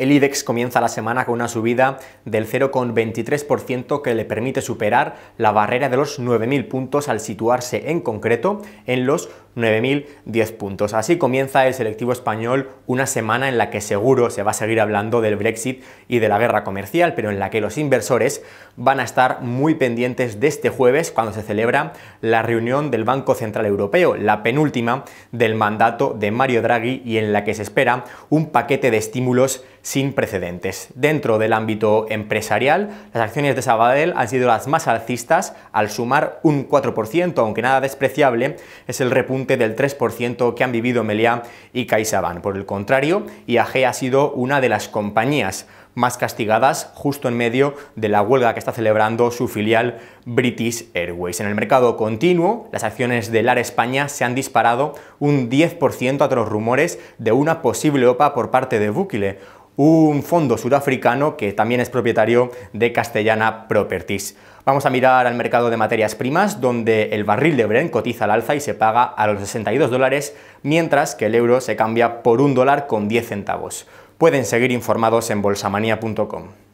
El IDEX comienza la semana con una subida del 0,23% que le permite superar la barrera de los 9.000 puntos al situarse en concreto en los 9.010 puntos. Así comienza el selectivo español una semana en la que seguro se va a seguir hablando del Brexit y de la guerra comercial, pero en la que los inversores van a estar muy pendientes de este jueves cuando se celebra la reunión del Banco Central Europeo, la penúltima del mandato de Mario Draghi y en la que se espera un paquete de estímulos sin precedentes. Dentro del ámbito empresarial, las acciones de Sabadell han sido las más alcistas al sumar un 4%, aunque nada despreciable, es el repunte del 3% que han vivido Meliá y CaixaBank. Por el contrario, IAG ha sido una de las compañías más castigadas justo en medio de la huelga que está celebrando su filial British Airways. En el mercado continuo, las acciones de LAR España se han disparado un 10% a los rumores de una posible OPA por parte de Bukile un fondo sudafricano que también es propietario de Castellana Properties. Vamos a mirar al mercado de materias primas, donde el barril de Brent cotiza al alza y se paga a los 62 dólares, mientras que el euro se cambia por un dólar con 10 centavos. Pueden seguir informados en bolsamanía.com.